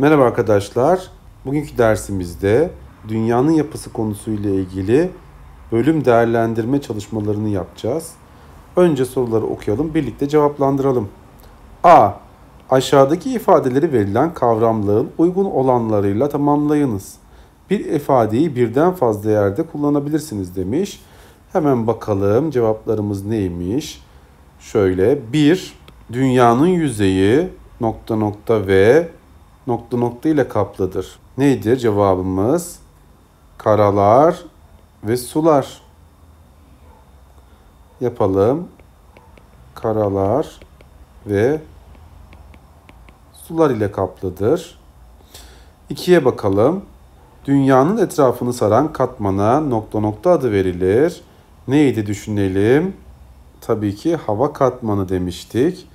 Merhaba arkadaşlar. Bugünkü dersimizde dünyanın yapısı konusuyla ilgili bölüm değerlendirme çalışmalarını yapacağız. Önce soruları okuyalım, birlikte cevaplandıralım. A. Aşağıdaki ifadeleri verilen kavramların uygun olanlarıyla tamamlayınız. Bir ifadeyi birden fazla yerde kullanabilirsiniz demiş. Hemen bakalım cevaplarımız neymiş? Şöyle 1. Dünyanın yüzeyi nokta nokta ve nokta nokta ile kaplıdır. Nedir cevabımız? Karalar ve sular. Yapalım. Karalar ve sular ile kaplıdır. İkiye bakalım. Dünyanın etrafını saran katmana nokta nokta adı verilir. Neydi düşünelim? Tabii ki hava katmanı demiştik.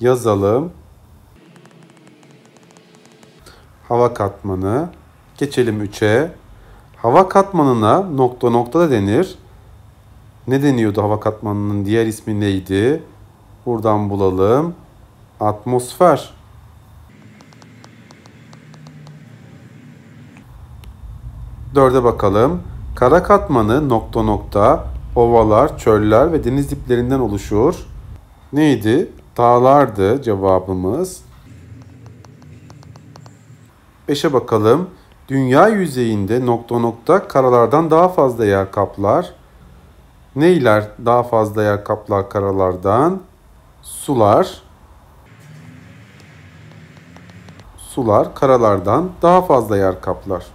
Yazalım hava katmanı. Geçelim 3'e. Hava katmanına nokta nokta da denir. Ne deniyordu hava katmanının diğer ismi neydi? Buradan bulalım. Atmosfer. Dörde bakalım. Kara katmanı nokta nokta ovalar, çöller ve deniz diplerinden oluşur. Neydi? Dağlardı cevabımız. 5'e bakalım. Dünya yüzeyinde nokta nokta karalardan daha fazla yer kaplar. Neyler daha fazla yer kaplar karalardan? Sular. Sular karalardan daha fazla yer kaplar.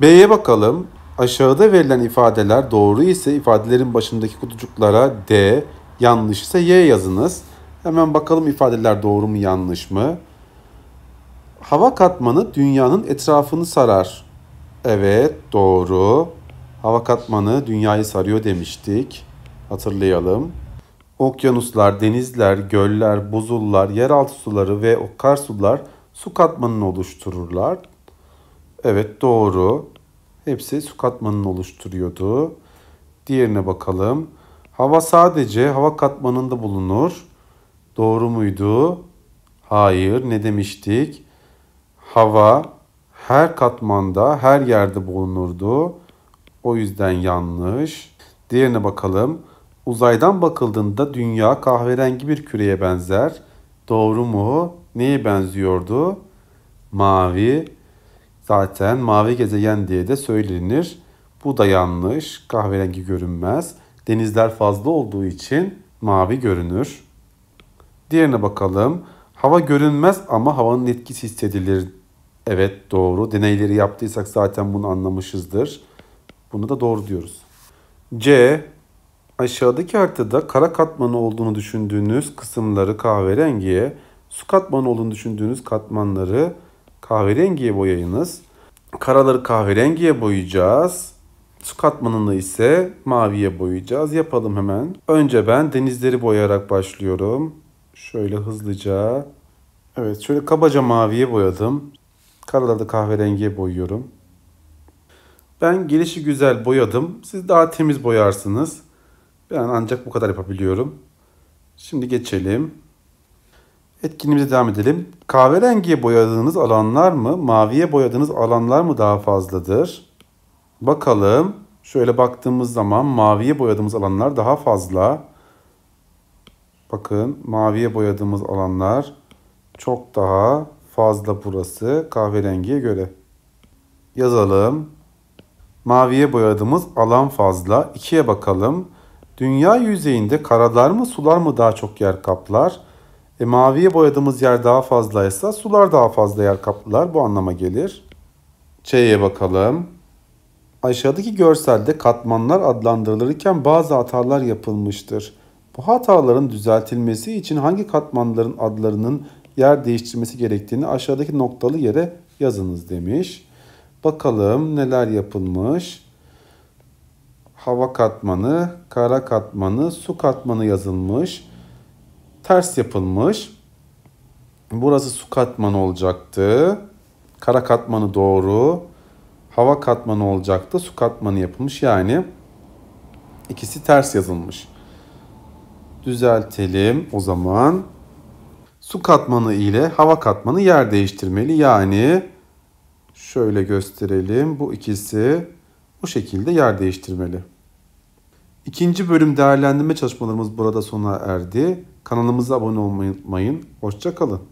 B'ye bakalım. Aşağıda verilen ifadeler doğru ise ifadelerin başındaki kutucuklara D, yanlış ise Y yazınız. Hemen bakalım ifadeler doğru mu yanlış mı? hava katmanı dünyanın etrafını sarar. Evet doğru. Hava katmanı dünyayı sarıyor demiştik. Hatırlayalım. Okyanuslar, denizler, göller, buzullar, yeraltı suları ve akarsular su katmanını oluştururlar. Evet doğru. Hepsi su katmanını oluşturuyordu. Diğerine bakalım. Hava sadece hava katmanında bulunur. Doğru muydu? Hayır. Ne demiştik? hava her katmanda, her yerde bulunurdu. O yüzden yanlış. Diğerine bakalım. Uzaydan bakıldığında dünya kahverengi bir küreye benzer. Doğru mu? Neye benziyordu? Mavi. Zaten mavi gezegen diye de söylenir. Bu da yanlış. Kahverengi görünmez. Denizler fazla olduğu için mavi görünür. Diğerine bakalım. Hava görünmez ama havanın etkisi hissedilir Evet doğru. Deneyleri yaptıysak zaten bunu anlamışızdır. Bunu da doğru diyoruz. C. Aşağıdaki haritada kara katmanı olduğunu düşündüğünüz kısımları kahverengiye, su katmanı olduğunu düşündüğünüz katmanları kahverengiye boyayınız. Karaları kahverengiye boyayacağız. Su katmanını ise maviye boyayacağız. Yapalım hemen. Önce ben denizleri boyayarak başlıyorum. Şöyle hızlıca. Evet şöyle kabaca maviye boyadım. Karaları da kahverengiye boyuyorum. Ben gelişi güzel boyadım. Siz daha temiz boyarsınız. Ben ancak bu kadar yapabiliyorum. Şimdi geçelim. Etkinliğimize devam edelim. Kahverengiye boyadığınız alanlar mı, maviye boyadığınız alanlar mı daha fazladır? Bakalım. Şöyle baktığımız zaman maviye boyadığımız alanlar daha fazla. Bakın maviye boyadığımız alanlar çok daha fazla burası kahverengiye göre. Yazalım. Maviye boyadığımız alan fazla. İkiye bakalım. Dünya yüzeyinde karalar mı sular mı daha çok yer kaplar? E, maviye boyadığımız yer daha fazlaysa sular daha fazla yer kaplar. Bu anlama gelir. C'ye bakalım. Aşağıdaki görselde katmanlar adlandırılırken bazı hatalar yapılmıştır. Bu hataların düzeltilmesi için hangi katmanların adlarının yer değiştirmesi gerektiğini aşağıdaki noktalı yere yazınız demiş. Bakalım neler yapılmış. Hava katmanı, kara katmanı, su katmanı yazılmış. Ters yapılmış. Burası su katmanı olacaktı. Kara katmanı doğru. Hava katmanı olacaktı. Su katmanı yapılmış. Yani ikisi ters yazılmış. Düzeltelim o zaman su katmanı ile hava katmanı yer değiştirmeli. Yani şöyle gösterelim. Bu ikisi bu şekilde yer değiştirmeli. İkinci bölüm değerlendirme çalışmalarımız burada sona erdi. Kanalımıza abone olmayı unutmayın. Hoşçakalın.